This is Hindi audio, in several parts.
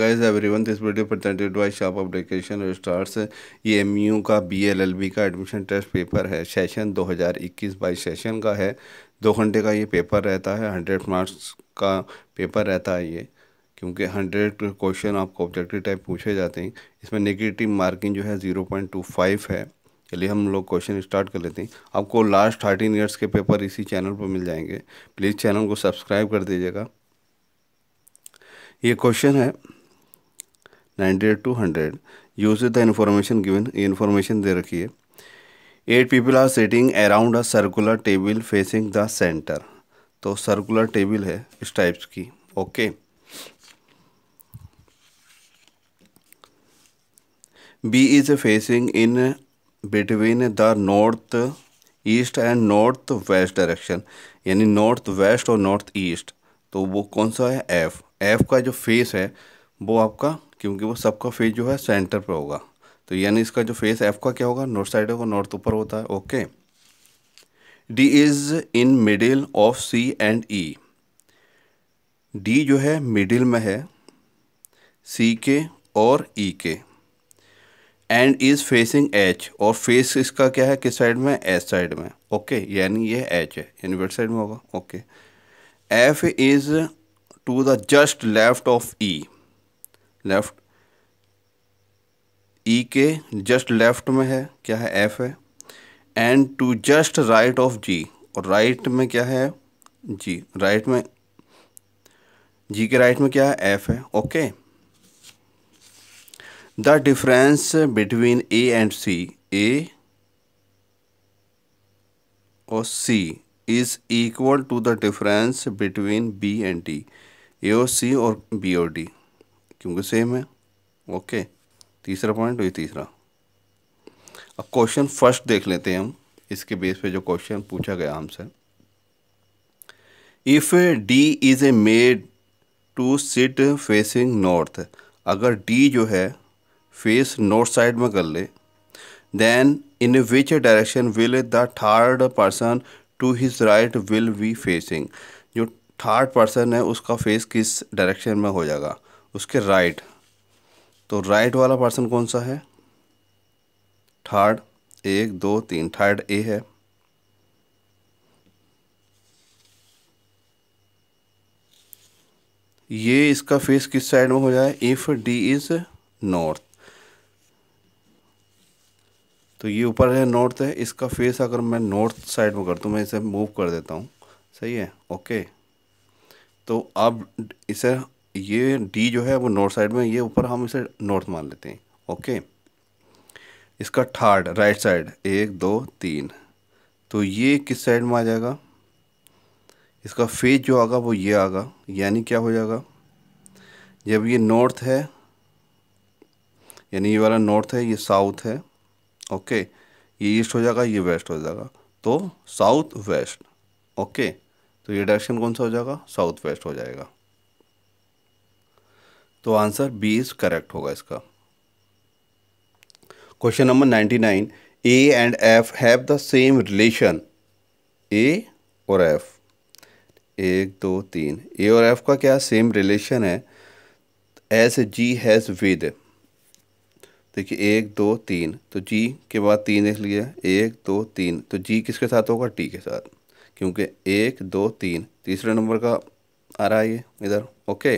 Guys everyone this video presented by shop of education stars ये एमयू का बीएलएलबी का एडमिशन टेस्ट पेपर है सेशन 2021 बाई सेशन का है दो घंटे का ये पेपर रहता है हंड्रेड मार्क्स का पेपर रहता है ये क्योंकि हंड्रेड क्वेश्चन आपको ऑब्जेक्टिव टाइप पूछे जाते हैं इसमें नेगेटिव मार्किंग जो है ज़ीरो पॉइंट टू फाइव है चलिए हम लोग क्वेश्चन स्टार्ट कर लेते हैं आपको लास्ट थर्टीन ईयर्स के पेपर इसी चैनल पर मिल जाएंगे प्लीज़ चैनल को सब्सक्राइब कर दीजिएगा ये क्वेश्चन है ninety eight to hundred use the information given ये इन्फॉर्मेशन दे रखी है eight people are sitting around a circular table facing the centre तो सर्कुलर टेबल है इस टाइप्स की okay B is facing in between the north east and north west direction यानी नॉर्थ वेस्ट और नॉर्थ ईस्ट तो वो कौन सा है एफ एफ का जो फेस है वो आपका क्योंकि वो सबका फेस जो है सेंटर पर होगा तो यानी इसका जो फेस एफ का क्या होगा नॉर्थ साइड होगा नॉर्थ ऊपर होता है okay D is in middle of C and E D जो है मिडिल में है सी के और ई e के एंड इज़ फेसिंग एच और फेस इसका क्या है किस साइड में एच साइड में ओके okay, यानी ये एच है यानी वेट साइड में होगा okay F is to the just left of E left E के जस्ट लेफ्ट में है क्या है एफ है and to just right of G और राइट right में क्या है जी राइट right में जी के राइट right में क्या है एफ है okay the difference between A and C A और C is equal to the difference between B and D A और सी और बी और डी क्योंकि सेम है ओके तीसरा पॉइंट वही तीसरा अब क्वेश्चन फर्स्ट देख लेते हैं हम इसके बेस पे जो क्वेश्चन पूछा गया हमसे if D is a made to sit facing north अगर डी जो है फेस नॉर्थ साइड में कर ले then in which direction will the third person to his right will be facing जो थर्ड पर्सन है उसका फेस किस डायरेक्शन में हो जाएगा उसके राइट तो राइट वाला पर्सन कौन सा है थर्ड एक दो तीन थर्ड ए है ये इसका फेस किस साइड में हो जाए इफ डी इज नॉर्थ तो ये ऊपर है नॉर्थ है इसका फेस अगर मैं नॉर्थ साइड में कर दूँ मैं इसे मूव कर देता हूँ सही है ओके तो अब इसे ये डी जो है वो नॉर्थ साइड में ये ऊपर हम इसे नॉर्थ मान लेते हैं ओके इसका थर्ड राइट साइड एक दो तीन तो ये किस साइड में आ जाएगा इसका फेज जो आगा वो ये आगा यानी क्या हो जाएगा जब ये नॉर्थ है यानी ये वाला नॉर्थ है ये साउथ है ओके ये ईस्ट हो जाएगा ये वेस्ट हो जाएगा तो साउथ वेस्ट ओके तो ये डायरेक्शन कौन सा हो जाएगा साउथ वेस्ट हो जाएगा तो आंसर बी इज करेक्ट होगा इसका question number ninety nine A and F have the same relation A और एफ एक दो तीन ए और एफ का क्या सेम रिलेशन है एस जी हैज़ विद देखिए एक दो तीन तो जी के बाद तीन देख लिया एक दो तीन तो जी किसके साथ होगा टी के साथ क्योंकि एक दो तीन तीसरे नंबर का आ रहा है ये इधर ओके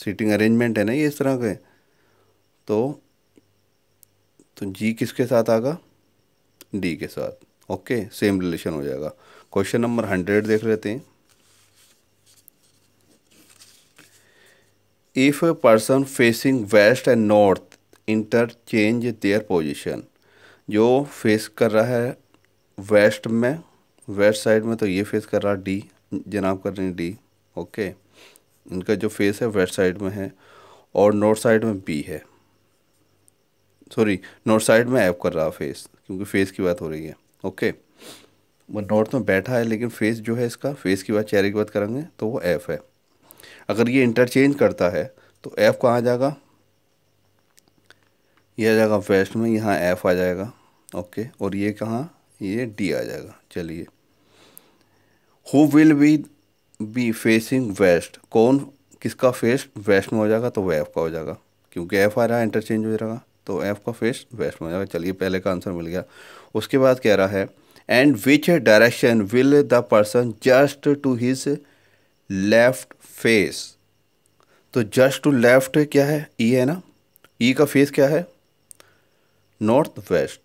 सीटिंग अरेंजमेंट है ना ये इस तरह के तो तो जी किसके साथ आएगा डी के साथ ओके सेम रिलेशन हो जाएगा क्वेश्चन नंबर हंड्रेड देख लेते हैं if a person facing west and north interchange their position जो फेस कर रहा है वेस्ट में वेस्ट साइड में तो ये फेस कर रहा डी जनाब कर रहे हैं डी ओके इनका जो फेस है वेस्ट साइड में है और नॉर्थ साइड में बी है सॉरी नॉर्थ साइड में एफ कर रहा फेस क्योंकि फेस की बात हो रही है ओके वो नॉर्थ में बैठा है लेकिन फेस जो है इसका फेस की बात चेहरे की बात करेंगे तो वो एफ़ है अगर ये इंटरचेंज करता है तो एफ़ कहाँ आ जाएगा ये आ जाएगा वेस्ट में यहाँ एफ़ आ जाएगा ओके और ये कहाँ ये डी आ जाएगा चलिए who will be B facing west कौन किसका फेस वेस्ट में हो जाएगा तो वे एफ का हो जाएगा क्योंकि एफ आ रहा है इंटरचेंज हो जाएगा तो एफ का फेस वेस्ट में हो जाएगा चलिए पहले का आंसर मिल गया उसके बाद कह रहा है and which direction will the person just to his left face तो जस्ट टू लेफ्ट क्या है ई e है ना ई e का फेस क्या है north west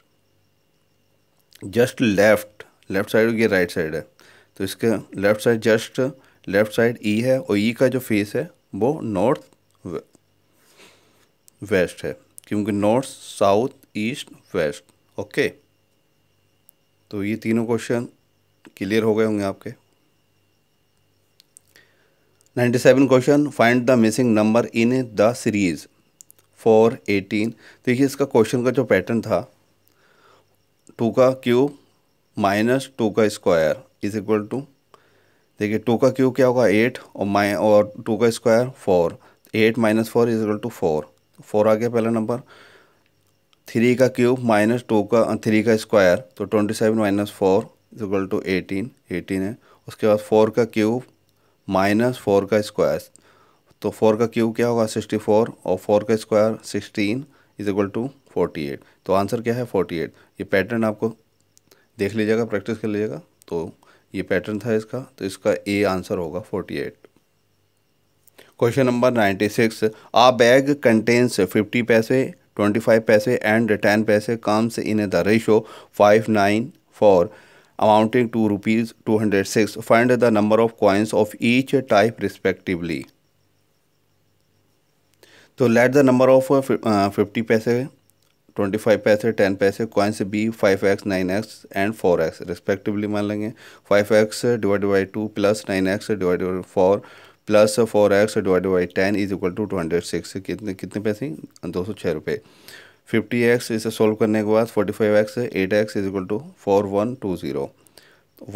just left left side ये राइट साइड है तो इसके left side just left side E e है और ई e का जो फेस है वो नॉर्थ वेस्ट है क्योंकि north south east west okay तो ये तीनों क्वेश्चन क्लियर हो गए होंगे आपके 97 question find the missing number in the series four eighteen देखिए इसका क्वेश्चन का जो पैटर्न था टू का क्यूब माइनस टू का स्क्वायर इज इक्वल टू देखिए टू का क्यू क्या होगा एट और माइ और टू का square four eight minus four is two four four आ गया पहला नंबर थ्री का क्यूब माइनस टू का थ्री का स्क्वायर तो twenty seven minus four is equal to eighteen eighteen है उसके बाद फोर का क्यूब माइनस फोर का स्क्वायर तो फोर का क्यूब क्या होगा सिक्सटी फोर और फोर का square sixteen is equal to forty eight तो आंसर क्या है फोर्टी एट ये पैटर्न आपको देख लीजिएगा प्रैक्टिस कर लीजिएगा तो ये पैटर्न था इसका तो इसका ए आंसर होगा forty eight question number ninety six a bag contains fifty paise twenty five paise and ten paise comes in the ratio five nine four amounting to rupees two hundred six find the number of coins of each type respectively तो let the number of fifty paise twenty five paise ten paise coins be five x nine x and four x respectively मान लेंगे five x divide by two plus nine x divide by four plus four x divide by ten is equal to two hundred six कितने कितने पैसे दो सौ छः रुपये फिफ्टी एक्स इसे सोल्व करने के बाद forty five x eight x is equal to four one two zero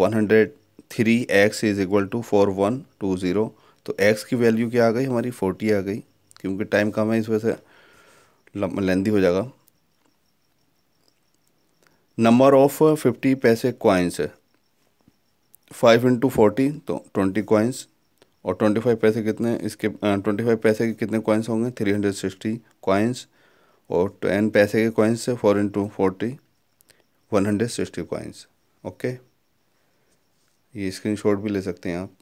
one hundred three x is equal to four one two zero तो एक्स की वैल्यू क्या आ गई हमारी फोर्टी आ गई क्योंकि टाइम कम है इस वजह से लेंदी हो जाएगा number of fifty paise coins है फाइव इंटू फोर्टी तो ट्वेंटी कॉइन्स और ट्वेंटी फाइव पैसे कितने इसके ट्वेंटी फाइव पैसे के कितने कॉइन्स होंगे थ्री हंड्रेड सिक्सटी कॉइन्स और टेन पैसे के कॉइन्स से four into forty one hundred sixty coins okay ये शॉट भी ले सकते हैं आप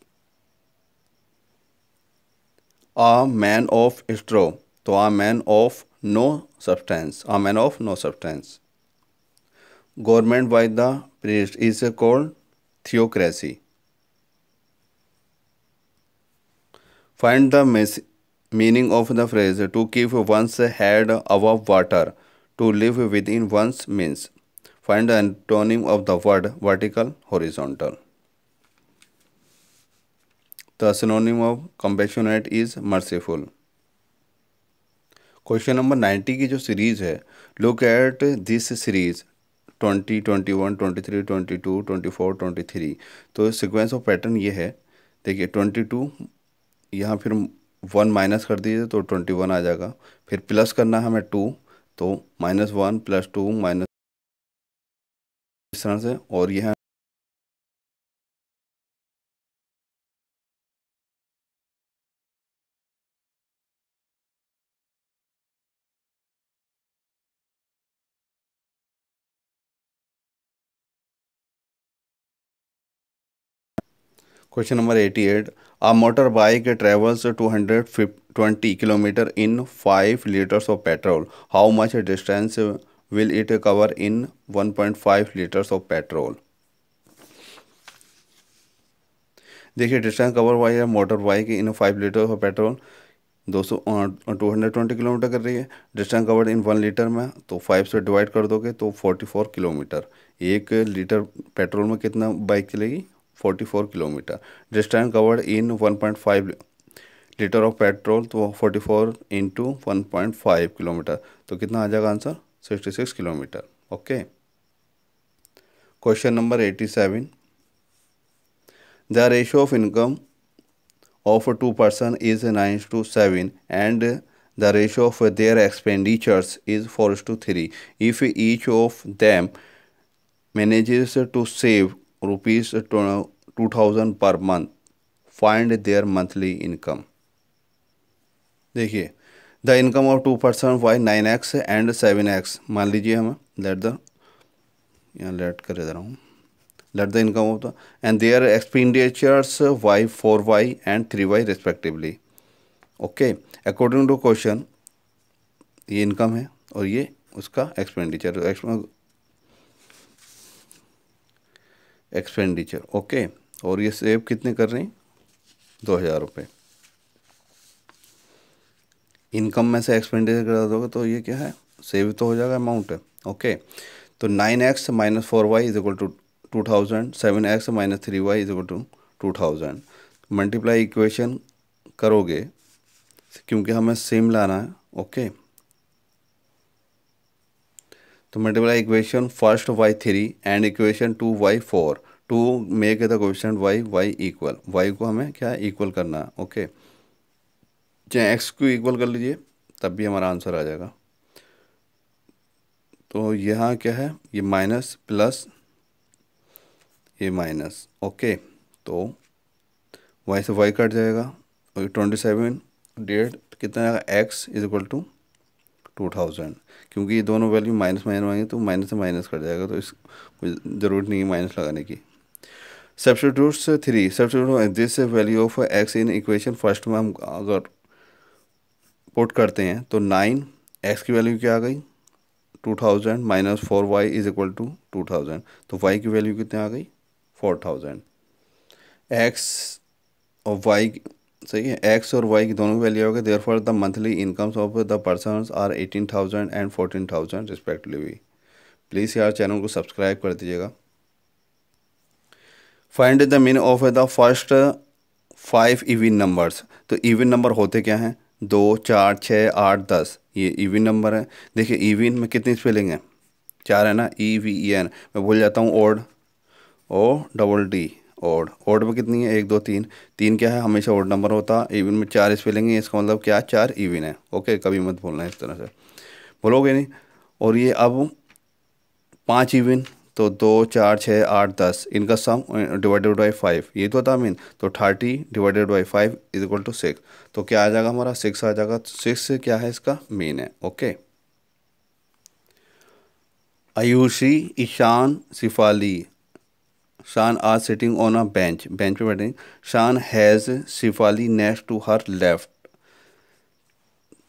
आ मैन ऑफ स्ट्रो तो a man of no substance a man of no substance government by the priest is called theocracy find the meaning of the phrase to keep one's head above water to live within one's means find the antonym of the word vertical horizontal the synonym of compassionate is merciful question number ninety की जो सीरीज़ है look at this series twenty twenty one twenty three twenty two twenty four twenty three तो सिक्वेंस ऑफ पैटर्न ये है देखिए ट्वेंटी टू यहाँ फिर वन माइनस कर दीजिए तो ट्वेंटी वन आ जाएगा फिर प्लस करना है हमें टू तो minus one plus two minus इस तरह से और यह question number eighty eight a motor bike travels two hundred twenty kilometre in five litres of petrol how much distance will it cover in one point five litres of petrol देखिए डिस्टेंस कवर हुआ है motor bike in five litre of petrol दो सौ टू हंड्रेड ट्वेंटी किलोमीटर कर रही है distance covered in one litre में तो फाइव से डिवाइड कर दोगे तो फोर्टी फोर किलोमीटर एक लीटर पेट्रोल में कितना बाइक चलेगी 44 kilometre distance covered in 1.5 litre of petrol तो 44 फोर इंटू किलोमीटर तो कितना आ जाएगा answer 66 kilometre okay question number 87 seven the ratio of income of two person is nine to seven and the ratio of their expenditures is four to three if each of them manages to save rupees 2000 per month find their monthly income देखिए the income of two person by nine x and seven x मान लीजिए हम लेट द यहाँ लेट कर दे रहा हूँ let the income of the and their expenditures by four y and three y respectively okay according to question ये इनकम है और ये उसका एक्सपेंडिचर एक्सपेंडिचर ओके और ये सेव कितने कर रहे हैं दो हज़ार रुपये इनकम में से एक्सपेंडिचर करा दोगे तो ये क्या है सेव तो हो जाएगा अमाउंट है ओके तो nine x minus four y is equal to two thousand seven x minus three y is equal to two thousand multiply equation करोगे क्योंकि हमें सेम लाना है ओके तो multiply equation first by three and equation two by four to make the question y y equal y को हमें क्या है इक्वल करना है ओके चाहे एक्स को इक्वल कर लीजिए तब भी हमारा आंसर आ जाएगा तो यहाँ क्या है ये माइनस प्लस ये माइनस ओके तो वाई से वाई कट जाएगा और ट्वेंटी सेवन डेट कितना आएगा x is equal to two thousand क्योंकि ये दोनों वैल्यू माइनस माइनस आएंगे तो माइनस से माइनस कर जाएगा तो इस कोई ज़रूरत नहीं है माइनस लगाने की substitutes three substitute this value of x in equation first में हम अगर पुट करते हैं तो नाइन एक्स की वैल्यू क्या आ गई two thousand minus four y is equal to two thousand तो वाई की वैल्यू कितनी आ गई फोर थाउजेंड एक्स और वाई सही है एक्स और वाई की दोनों की वैल्यू होगी therefore the monthly incomes of the person are eighteen thousand and fourteen thousand respectively please यार चैनल को सब्सक्राइब कर दीजिएगा find the mean of the first five even numbers तो इवन नंबर होते क्या हैं दो चार छः आठ दस ये इविन नंबर है देखिए इविन में कितनी स्पेलिंग है चार है ना ई वी ई एन मैं भूल जाता हूँ odd O double D odd odd में कितनी है एक दो तीन तीन क्या है हमेशा ओड नंबर होता है इवन में चार स्पेलिंग है इसका मतलब क्या चार इवन है ओके कभी मत बोलना इस तरह से बोलोगे नहीं और ये अब पाँच इवन तो दो चार छः आठ दस इनका सम डिवाइडेड बाई फाइव ये तो था मीन तो thirty divided by five is equal to six तो क्या आ जाएगा हमारा सिक्स आ जाएगा सिक्स क्या है इसका मीन है okay Ayushi Ishan Sifali Shaan are sitting on a bench bench पे बैठे Shaan has Shifali next to her left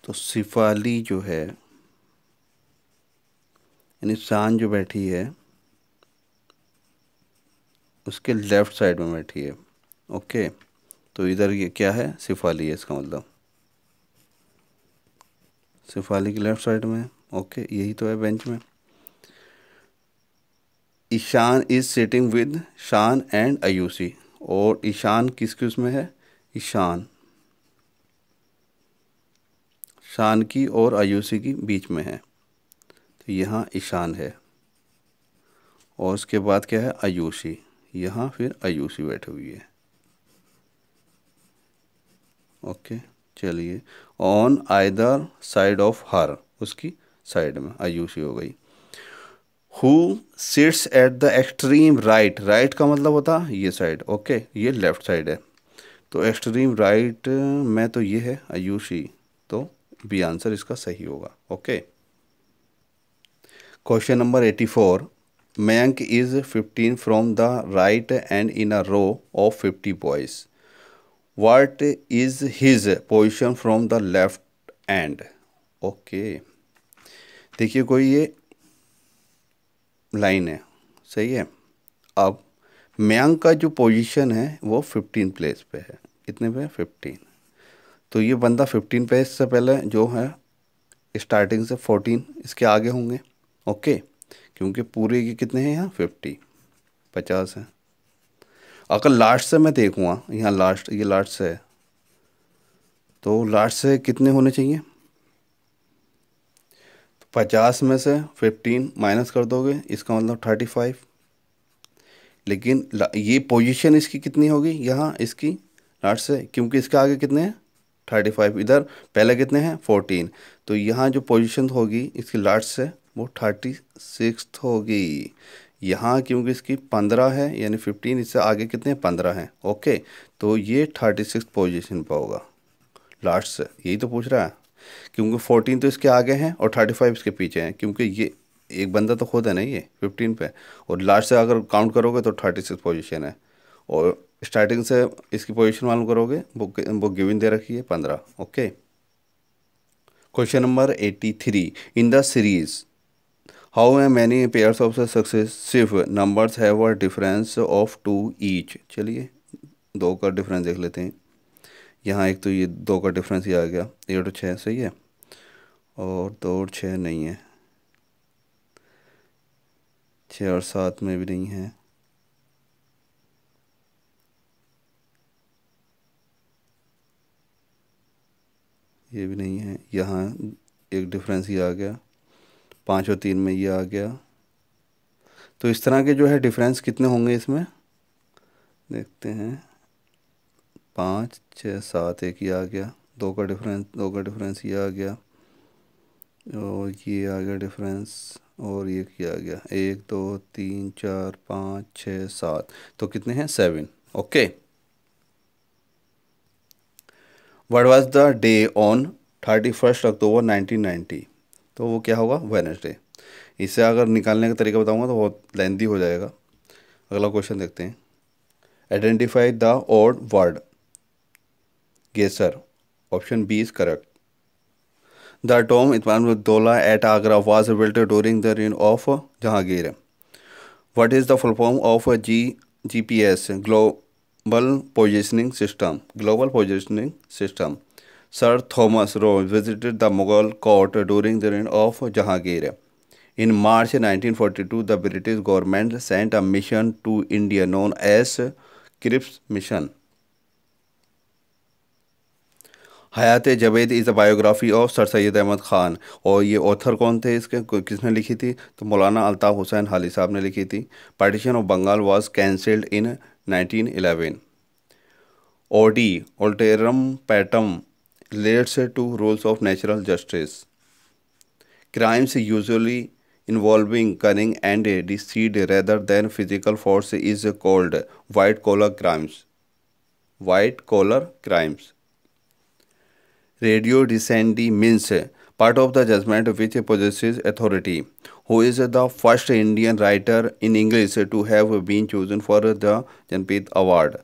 तो शिफाली जो है यानी शान जो बैठी है उसके लेफ़्ट साइड में बैठी है ओके तो इधर ये क्या है शिफाली है इसका मतलब शिफाली की लेफ़्ट साइड में ओके यही तो है बेंच में Ishan is sitting with Shaan and Ayushi और ईशान किस उसमें है ईशान शान की और आयुषी की बीच में है तो यहाँ ईशान है और उसके बाद क्या है आयुषी यहाँ फिर आयुषी बैठी हुई है ओके चलिए on either side of her उसकी साइड में आयुषी हो गई who sits at the extreme right right का मतलब होता ये साइड ओके ये लेफ्ट साइड है तो एक्सट्रीम राइट में तो ये है आयुषी तो बी आंसर इसका सही होगा okay question number eighty four Mayank is fifteen from the right end in a row of fifty boys what is his position from the left end okay देखिए कोई ये लाइन है सही है अब म्यांग का जो पोजीशन है वो फिफ्टीन प्लेस पे है कितने पे फिफ्टीन तो ये बंदा फिफ्टीन पे से पहले जो है स्टार्टिंग से फोर्टीन इसके आगे होंगे ओके क्योंकि पूरे के कितने हैं यहाँ फिफ्टी पचास है अगर लास्ट से मैं देखूँगा हाँ, यहाँ लास्ट ये लास्ट से है तो लास्ट से कितने होने चाहिए पचास में से फिफ्टीन माइनस कर दोगे इसका मतलब थर्टी फाइव लेकिन ये पोजीशन इसकी कितनी होगी यहाँ इसकी लास्ट से क्योंकि इसके आगे कितने हैं थर्टी फाइव इधर पहले कितने हैं फोर्टीन तो यहाँ जो पोजीशन होगी इसकी लास्ट से वो थर्टी सिक्स होगी यहाँ क्योंकि इसकी पंद्रह है यानी फिफ्टीन इससे आगे कितने पंद्रह हैं ओके तो ये थर्टी सिक्स पोजिशन पर होगा लास्ट से यही तो पूछ रहा है क्योंकि फोर्टीन तो इसके आगे हैं और थर्टी फाइव इसके पीछे हैं क्योंकि ये एक बंदा तो खुद है ना ये फिफ्टीन पे और लास्ट से अगर काउंट करोगे तो थर्टी सिक्स पोजिशन है और स्टार्टिंग से इसकी पोजिशन मालूम करोगे बुक बुक गिविन दे रखी है पंद्रह okay question number eighty three in the series how a many pairs of successive numbers have a difference of two each चलिए दो का डिफरेंस देख लेते हैं यहाँ एक तो ये दो का डिफरेंस ही आ गया एक और छः सही है और दो और छः नहीं है छः और सात में भी नहीं है ये भी नहीं है यहाँ एक डिफरेंस ही आ गया पाँच और तीन में ये आ गया तो इस तरह के जो है डिफरेंस कितने होंगे इसमें देखते हैं पाँच छः सात एक ये आ गया दो का डिफरेंस दो का डिफरेंस ये आ गया और ये आ गया डिफरेंस और ये किया गया एक दो तीन चार पाँच छः सात तो कितने हैं seven okay what was the day on thirty first October nineteen ninety तो वो क्या होगा वेनसडे इसे अगर निकालने का तरीका बताऊंगा तो बहुत लेंदी हो जाएगा अगला क्वेश्चन देखते हैं identify the odd word geyser option B is correct the tomb Itimaduddaula at Agra was built during the reign of Jahangir what is the full form of G G P S global positioning system global positioning system sir Thomas Roe visited the Mughal court during the reign of Jahangir in March nineteen forty two the British government sent a mission to India known as Cripps mission Hayat Javed is a biography of sir Syed Ahmad Khan और ये ऑथर कौन थे इसके किसने लिखी थी तो मौलाना अलताफ़ हुसैन हाली साहब ने लिखी थी partition of Bengal was cancelled in 1911 audi alteram partem relates to rules of natural justice crimes usually involving cunning and deceit rather than physical force is called white collar crimes white collar crimes ratio decidendi means part of the judgement which possess authority who is the first Indian writer in English to have been chosen for the Jnanpith award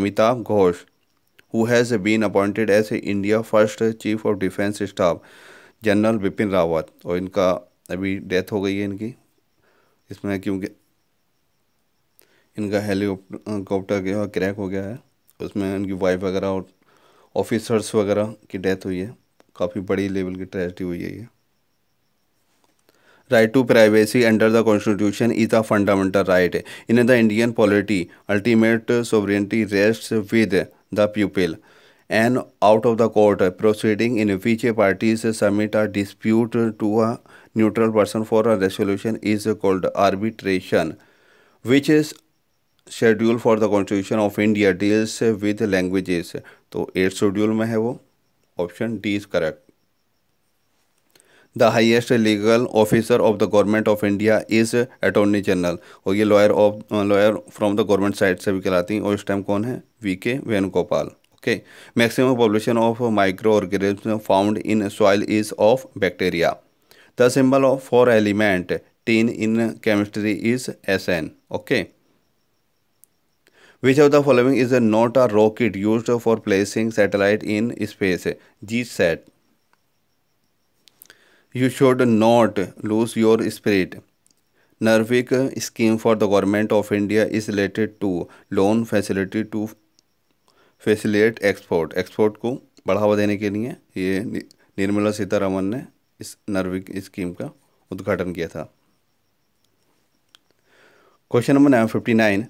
Amitav Ghosh who has been appointed as India first chief of defence staff general Bipin Rawat और इनका अभी डेथ हो गई है इनकी इसमें क्योंकि इनका हेलीकॉप्टर क्रैक हो गया है उसमें इनकी वाइफ वगैरह और ऑफिसर्स वगैरह की डेथ हुई है काफ़ी बड़ी लेवल की ट्रेजडी हुई है ये right to privacy under the constitution is a fundamental right in the Indian polity ultimate sovereignty rest with the people and out of the court proceeding in which a parties submit a dispute to a neutral person for a resolution is called arbitration which is schedule for the constitution of India deals with languages तो एट शेड्यूल में है वो option D is correct the highest legal officer of the government of India is attorney general और ये lawyer of lawyer from the government side से भी कहलाती हैं और इस टाइम कौन है V K Venugopal okay maximum population of micro organism found in soil is of bacteria the symbol of for element tin in chemistry is S N okay which of the following is not a rocket use for placing satellite in space G sat you should not lose your spirit Nirvik scheme for the government of India is related to loan facility to facilitate export export को बढ़ावा देने के लिए ये निर्मला सीतारामन ने इस नर्विक स्कीम का उद्घाटन किया था question number nine fifty nine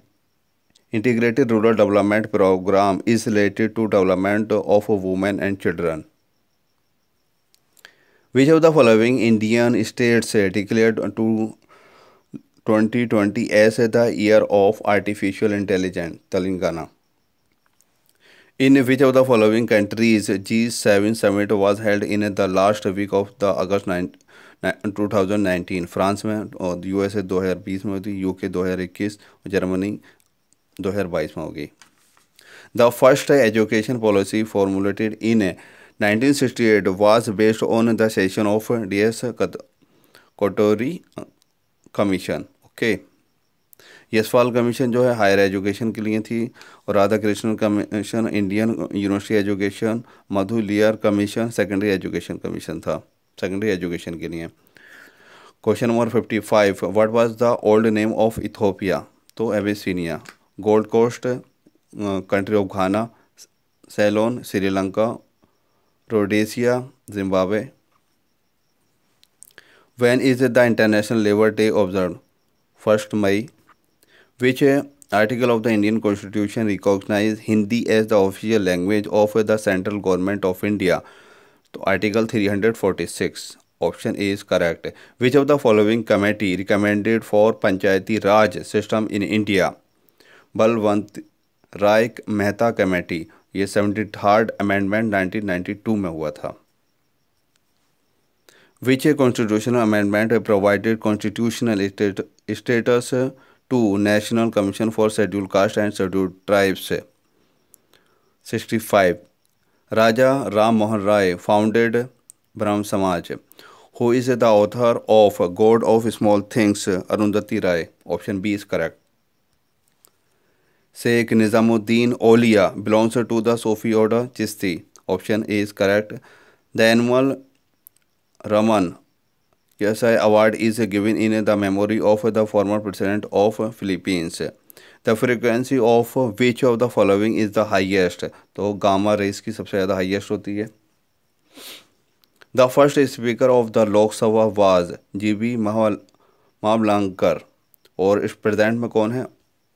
integrated rural development program is related to development of women and children which of the following indian states declared to 2020 as the year of artificial intelligence telangana in which of the following countries G7 summit was held in the last week of the August 2019 France में और यूएसए 2020 में हुई थी यूके 2021 और जर्मनी दो हज़ार बाईस में होगी the first education policy formulated in 1968 was based on the session of D S Kothari commission okay Yashpal commission जो है हायर एजुकेशन के लिए थी और Radhakrishnan commission Indian university education Mudaliar commission secondary education commission था सेकेंडरी एजुकेशन के लिए question number fifty five what was the old name of Ethiopia तो Abyssinia gold coast country of Ghana Ceylon Sri Lanka Rhodesia Zimbabwe when is the international labour day observed first May which article of the Indian constitution recognize Hindi as the official language of the central government of India तो article three hundred forty six option A is correct which of the following committee recommended for panchayati raj system in India Balwant Rai Mehta committee ये सेवेंटी थर्ड अमेंडमेंट 1992 में हुआ था which a constitutional amendment provided constitutional status to national commission for schedule caste and schedule tribes 65 Raja Ram Mohan Roy founded Brahmo Samaj who is the author of God of small things Arundhati Roy option B is correct से एक Nizamuddin Auliya belongs to the Sufi order Chishti option A is correct the annual Ramon यस आई award is given in the memory of the former president of Philippines the frequency of which of the following is the highest तो गामा रेस की सबसे ज़्यादा हाइएस्ट होती है the first speaker of the Lok Sabha was G V महल मामलांकर और इस प्रेजेंट में कौन है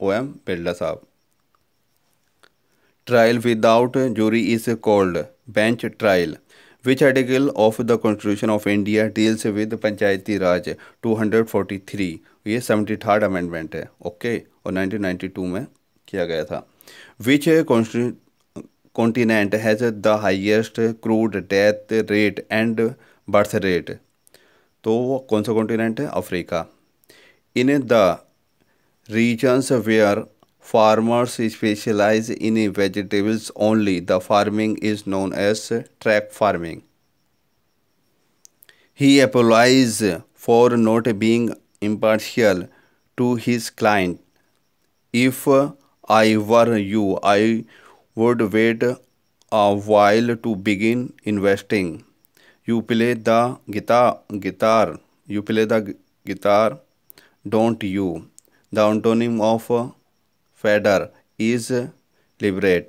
ओ एम बिल्डर साहब trial without jury is called bench trial which article of the constitution of India deals with panchayati raj 243 ये सेवेंटी थर्ड अमेंडमेंट है ओके okay? और 1992 में किया गया था which continent has the highest crude death rate and birth rate तो कौन सा कॉन्टिनेंट है Africa in the regions where Farmers specialize in vegetables only. The farming is known as track farming. He apologizes for not being impartial to his client. If I were you, I would wait a while to begin investing. You play the guitar, guitar. You play the guitar, don't you? The antonym of Feder is liberated.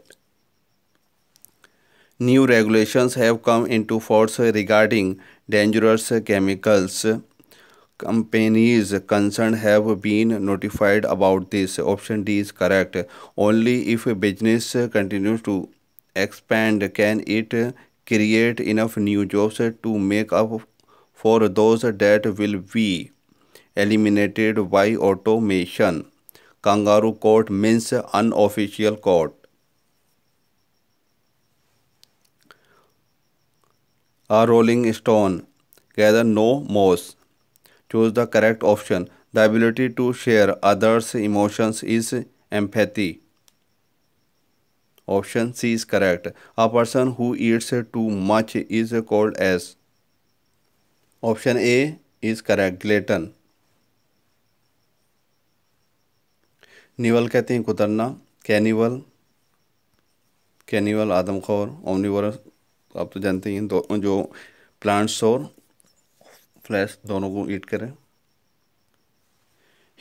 New regulations have come into force regarding dangerous chemicals. Companies concerned have been notified about this. Option D is correct. Only if business continues to expand can it create enough new jobs to make up for those that will be eliminated by automation kangaroo court means unofficial court. A rolling stone. Gather no moss. Choose the correct option. The ability to share others' emotions is empathy. Option C is correct. A person who eats too much is called as. Option A is correct. Glatton. निवल कहते हैं कुतरना कैनिवल कैनिवल आदमखोर ओमनीवर आप तो जानते हैं दो जो प्लांट्स और फ्लैश दोनों को ईट करें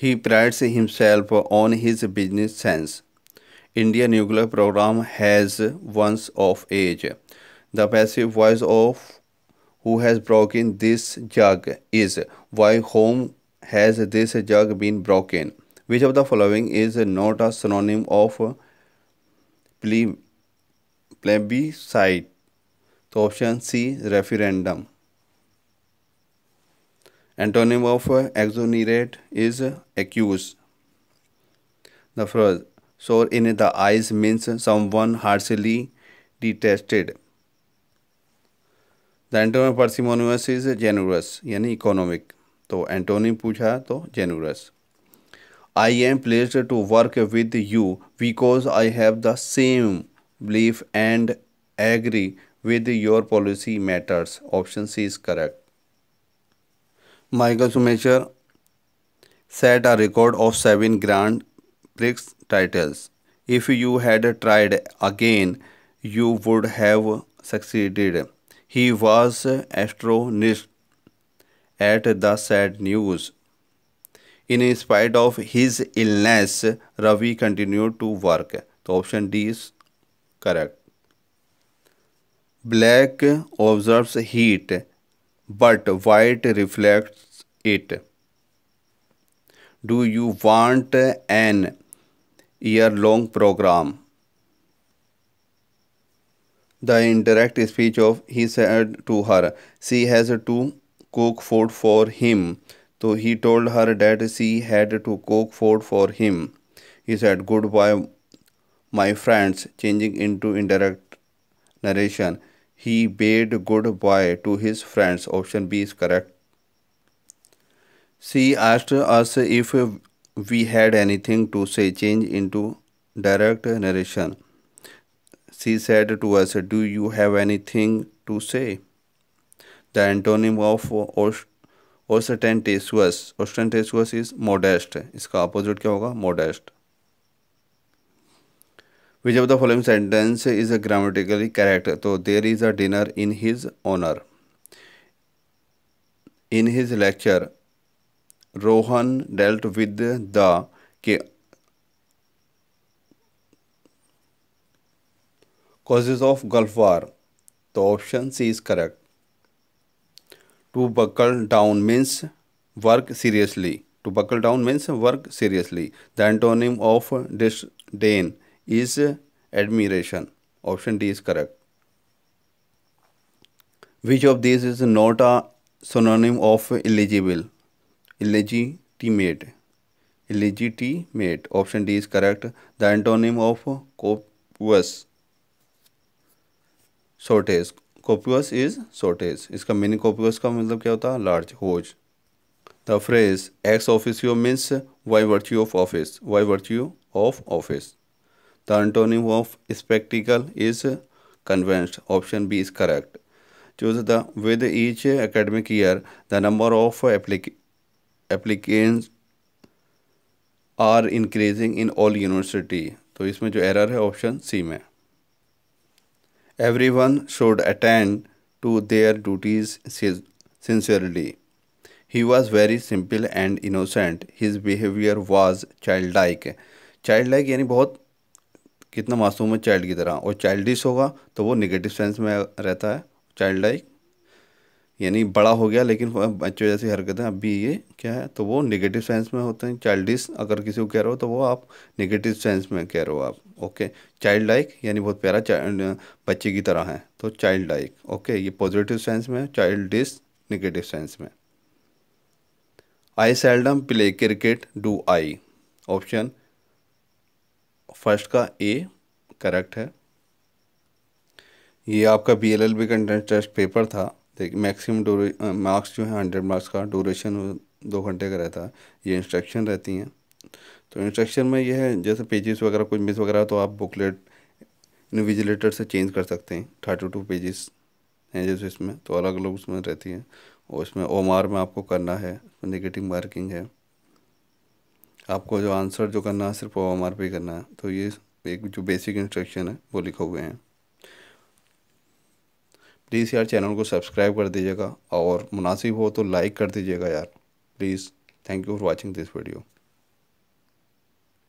he prides himself on his business sense India nuclear programme has once of as the passive voice of who has broken this jug is by whom has this jug been broken which of the of is not is not a synonym of site तो option C referendum antonym of exonerate is accuse the phrase sore in the eyes means some one harshly detested the antonym परसिमोनियस is generous यानी इकोनॉमिक तो एंटोनिम पूछा तो generous I am pleased to work with you because I have the same belief and agree with your policy matters. Option C is correct. Michael Schumacher set a record of seven Grand Prix titles. If you had tried again, you would have succeeded. He was astonished at the sad news in spite of his illness, Ravi continued to work. So option D is correct. Black observes heat, but white reflects it. Do you want an year-long program? The indirect speech of he said to her, she has to cook food for him so he told her that she had to cook food for him. He said, Goodbye, my friends, changing into indirect narration. He bade goodbye to his friends. Option B is correct. She asked us if we had anything to say, change into direct narration. She said to us, Do you have anything to say? The antonym of ostentatious ostentatious is modest इसका अपोजिट क्या होगा modest which of the following sentence is a grammatically correct तो there is a dinner in his honour in his lecture Rohan dealt with the के कॉजेज ऑफ गल्फ वार तो option C is correct to buckle down means work seriously. To buckle down means work seriously. The antonym of disdain is admiration. Option D is correct. Which of these is not a synonym of illegible? Illegitimate. Illegitimate. Option D is correct. The antonym of copious. shortage. Copious is shortage इसका मिनी कॉपीवस का मतलब क्या होता है लार्ज होज the phrase ex officio means by virtue of office by virtue of office the antonym of sceptical is convinced option B is correct choose the with each academic year the number of applicants are increasing in all university तो इसमें जो एरर है ऑप्शन सी में Everyone should attend to their duties sincerely. He was very simple and innocent. His behavior was childlike. Childlike yani bahut kitna masoom hai child ki tarah aur childish hoga to wo negative sense mein rehta hai childlike यानी बड़ा हो गया लेकिन बच्चों जैसी हरकतें अभी ये क्या है तो वो नेगेटिव सेंस में होते हैं चाइल्डिस अगर किसी को कह रहे हो तो वो आप नेगेटिव सेंस में कह रहे हो आप ओके चाइल्ड लाइक यानी बहुत प्यारा बच्चे की तरह है तो चाइल्ड लाइक ओके ये पॉजिटिव सेंस में चाइल्ड डिस निगेटिव सेंस में I seldom play cricket do I option first का ए करेक्ट है ये आपका B L L B content test paper था देखिए मैक्सिमम डोरे मार्क्स जो है हंड्रेड मार्क्स का ड्यूरेशन दो घंटे का रहता है ये इंस्ट्रक्शन रहती हैं तो इंस्ट्रक्शन में यह है जैसे पेजेस वगैरह कुछ मिस वगैरह तो आप बुकलेट इन्विजिलेटर से चेंज कर सकते हैं थर्टी टू पेजेस हैं जैसे इसमें तो अलग अलग उसमें रहती है और इसमें ओमार में आपको करना है नेगेटिव मार्किंग है आपको जो आंसर जो करना है सिर्फ ओ एम आर पे करना है तो ये एक जो बेसिक इंस्ट्रक्शन है वो लिखे हुए हैं प्लीज़ यार चैनल को सब्सक्राइब कर दीजिएगा और मुनासिब हो तो लाइक कर दीजिएगा यार please thank you for watching this video